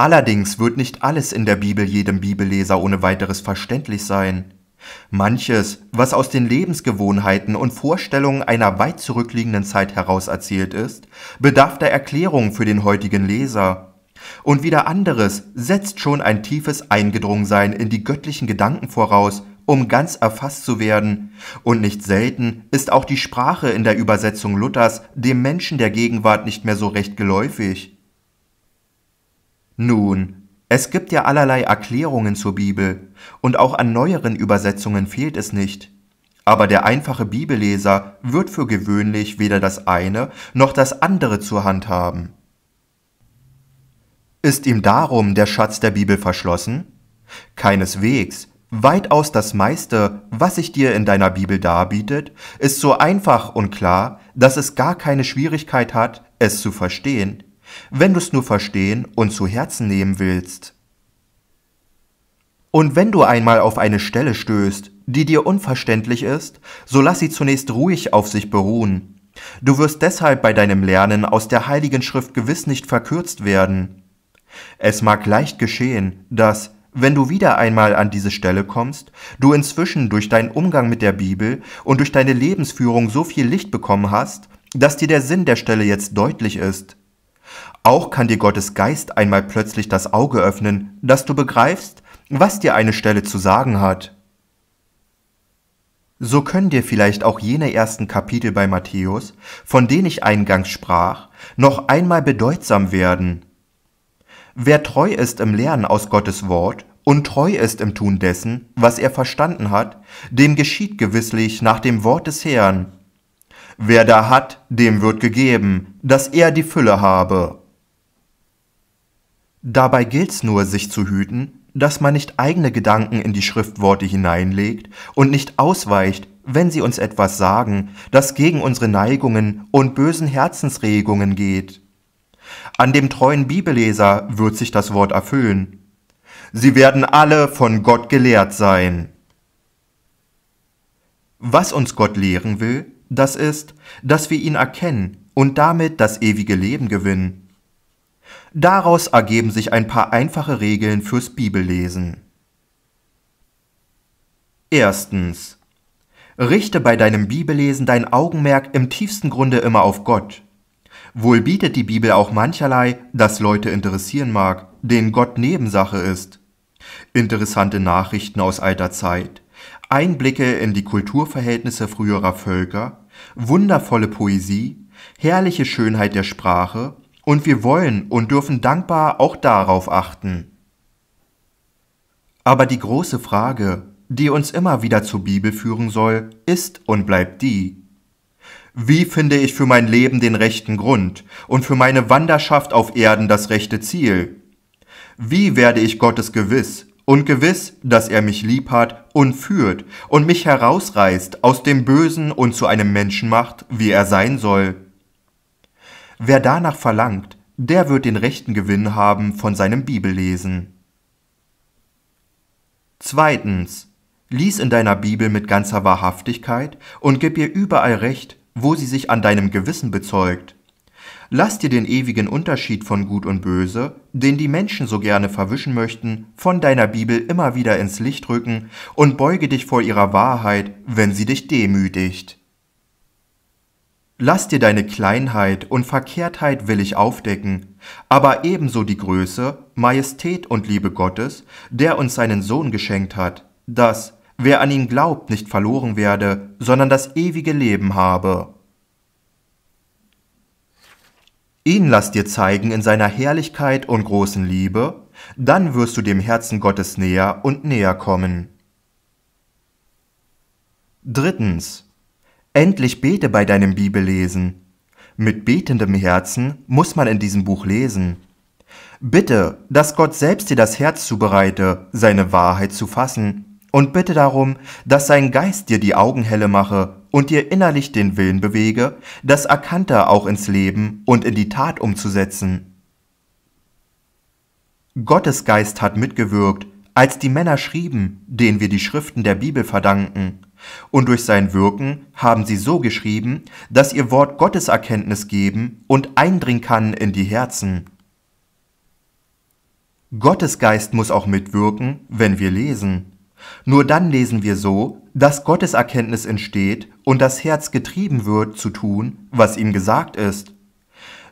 Allerdings wird nicht alles in der Bibel jedem Bibelleser ohne weiteres verständlich sein. Manches, was aus den Lebensgewohnheiten und Vorstellungen einer weit zurückliegenden Zeit heraus erzählt ist, bedarf der Erklärung für den heutigen Leser. Und wieder anderes setzt schon ein tiefes Eingedrungensein in die göttlichen Gedanken voraus, um ganz erfasst zu werden. Und nicht selten ist auch die Sprache in der Übersetzung Luthers dem Menschen der Gegenwart nicht mehr so recht geläufig. Nun, es gibt ja allerlei Erklärungen zur Bibel, und auch an neueren Übersetzungen fehlt es nicht. Aber der einfache Bibelleser wird für gewöhnlich weder das eine noch das andere zur Hand haben. Ist ihm darum der Schatz der Bibel verschlossen? Keineswegs. Weitaus das meiste, was sich dir in deiner Bibel darbietet, ist so einfach und klar, dass es gar keine Schwierigkeit hat, es zu verstehen wenn du es nur verstehen und zu Herzen nehmen willst. Und wenn du einmal auf eine Stelle stößt, die dir unverständlich ist, so lass sie zunächst ruhig auf sich beruhen. Du wirst deshalb bei deinem Lernen aus der Heiligen Schrift gewiss nicht verkürzt werden. Es mag leicht geschehen, dass, wenn du wieder einmal an diese Stelle kommst, du inzwischen durch deinen Umgang mit der Bibel und durch deine Lebensführung so viel Licht bekommen hast, dass dir der Sinn der Stelle jetzt deutlich ist. Auch kann dir Gottes Geist einmal plötzlich das Auge öffnen, dass du begreifst, was dir eine Stelle zu sagen hat. So können dir vielleicht auch jene ersten Kapitel bei Matthäus, von denen ich eingangs sprach, noch einmal bedeutsam werden. Wer treu ist im Lernen aus Gottes Wort und treu ist im Tun dessen, was er verstanden hat, dem geschieht gewisslich nach dem Wort des Herrn. Wer da hat, dem wird gegeben, dass er die Fülle habe Dabei gilt's nur, sich zu hüten, dass man nicht eigene Gedanken in die Schriftworte hineinlegt und nicht ausweicht, wenn sie uns etwas sagen, das gegen unsere Neigungen und bösen Herzensregungen geht. An dem treuen Bibelleser wird sich das Wort erfüllen. Sie werden alle von Gott gelehrt sein. Was uns Gott lehren will, das ist, dass wir ihn erkennen und damit das ewige Leben gewinnen. Daraus ergeben sich ein paar einfache Regeln fürs Bibellesen. Erstens. Richte bei deinem Bibellesen dein Augenmerk im tiefsten Grunde immer auf Gott. Wohl bietet die Bibel auch mancherlei, das Leute interessieren mag, den Gott Nebensache ist. Interessante Nachrichten aus alter Zeit, Einblicke in die Kulturverhältnisse früherer Völker, wundervolle Poesie, herrliche Schönheit der Sprache, und wir wollen und dürfen dankbar auch darauf achten. Aber die große Frage, die uns immer wieder zur Bibel führen soll, ist und bleibt die. Wie finde ich für mein Leben den rechten Grund und für meine Wanderschaft auf Erden das rechte Ziel? Wie werde ich Gottes gewiss und gewiss, dass er mich lieb hat und führt und mich herausreißt aus dem Bösen und zu einem Menschen macht, wie er sein soll? Wer danach verlangt, der wird den rechten Gewinn haben von seinem Bibellesen. Zweitens, lies in deiner Bibel mit ganzer Wahrhaftigkeit und gib ihr überall Recht, wo sie sich an deinem Gewissen bezeugt. Lass dir den ewigen Unterschied von Gut und Böse, den die Menschen so gerne verwischen möchten, von deiner Bibel immer wieder ins Licht rücken und beuge dich vor ihrer Wahrheit, wenn sie dich demütigt. Lass dir deine Kleinheit und Verkehrtheit willig aufdecken, aber ebenso die Größe, Majestät und Liebe Gottes, der uns seinen Sohn geschenkt hat, dass, wer an ihn glaubt, nicht verloren werde, sondern das ewige Leben habe. Ihn lass dir zeigen in seiner Herrlichkeit und großen Liebe, dann wirst du dem Herzen Gottes näher und näher kommen. Drittens Endlich bete bei deinem Bibellesen. Mit betendem Herzen muss man in diesem Buch lesen. Bitte, dass Gott selbst dir das Herz zubereite, seine Wahrheit zu fassen, und bitte darum, dass sein Geist dir die Augen helle mache und dir innerlich den Willen bewege, das Erkannte auch ins Leben und in die Tat umzusetzen. Gottes Geist hat mitgewirkt, als die Männer schrieben, denen wir die Schriften der Bibel verdanken. Und durch sein Wirken haben sie so geschrieben, dass ihr Wort Gotteserkenntnis geben und eindringen kann in die Herzen. Gottes Geist muss auch mitwirken, wenn wir lesen. Nur dann lesen wir so, dass Gottes Erkenntnis entsteht und das Herz getrieben wird zu tun, was ihm gesagt ist.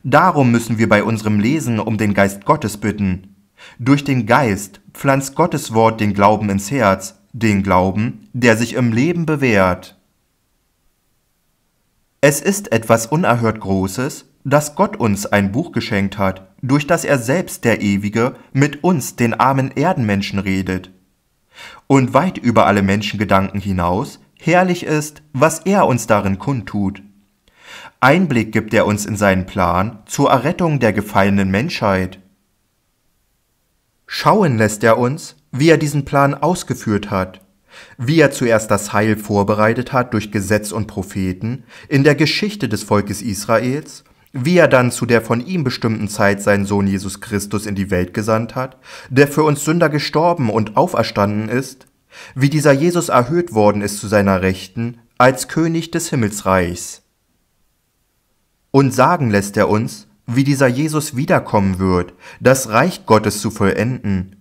Darum müssen wir bei unserem Lesen um den Geist Gottes bitten. Durch den Geist pflanzt Gottes Wort den Glauben ins Herz den Glauben, der sich im Leben bewährt. Es ist etwas unerhört Großes, dass Gott uns ein Buch geschenkt hat, durch das er selbst der Ewige mit uns, den armen Erdenmenschen, redet. Und weit über alle Menschengedanken hinaus herrlich ist, was er uns darin kundtut. Einblick gibt er uns in seinen Plan zur Errettung der gefallenen Menschheit. Schauen lässt er uns, wie er diesen Plan ausgeführt hat, wie er zuerst das Heil vorbereitet hat durch Gesetz und Propheten in der Geschichte des Volkes Israels, wie er dann zu der von ihm bestimmten Zeit seinen Sohn Jesus Christus in die Welt gesandt hat, der für uns Sünder gestorben und auferstanden ist, wie dieser Jesus erhöht worden ist zu seiner Rechten als König des Himmelsreichs. Und sagen lässt er uns, wie dieser Jesus wiederkommen wird, das Reich Gottes zu vollenden.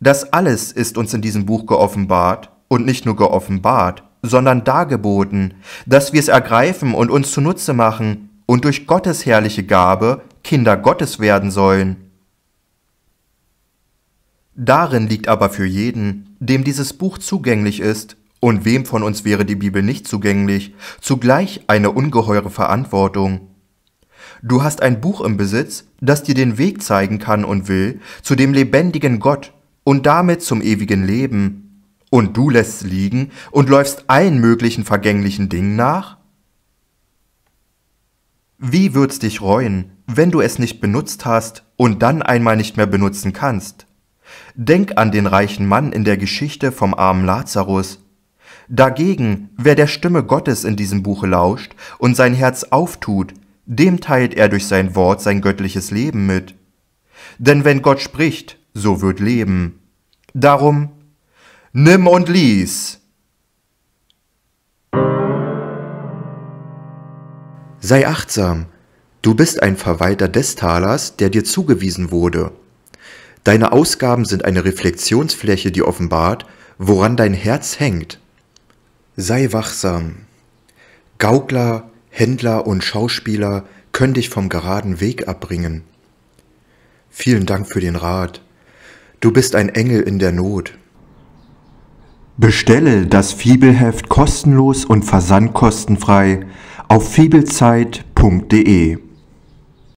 Das alles ist uns in diesem Buch geoffenbart und nicht nur geoffenbart, sondern dargeboten, dass wir es ergreifen und uns zunutze machen und durch Gottes herrliche Gabe Kinder Gottes werden sollen. Darin liegt aber für jeden, dem dieses Buch zugänglich ist, und wem von uns wäre die Bibel nicht zugänglich, zugleich eine ungeheure Verantwortung. Du hast ein Buch im Besitz, das dir den Weg zeigen kann und will zu dem lebendigen Gott und damit zum ewigen Leben. Und du lässt es liegen und läufst allen möglichen vergänglichen Dingen nach? Wie würd's dich reuen, wenn du es nicht benutzt hast und dann einmal nicht mehr benutzen kannst? Denk an den reichen Mann in der Geschichte vom armen Lazarus. Dagegen, wer der Stimme Gottes in diesem Buche lauscht und sein Herz auftut, dem teilt er durch sein Wort sein göttliches Leben mit. Denn wenn Gott spricht, so wird Leben. Darum, nimm und lies. Sei achtsam, du bist ein Verwalter des Talers, der dir zugewiesen wurde. Deine Ausgaben sind eine Reflexionsfläche, die offenbart, woran dein Herz hängt. Sei wachsam. Gaukler, Händler und Schauspieler können dich vom geraden Weg abbringen. Vielen Dank für den Rat. Du bist ein Engel in der Not. Bestelle das Fibelheft kostenlos und versandkostenfrei auf fibelzeit.de.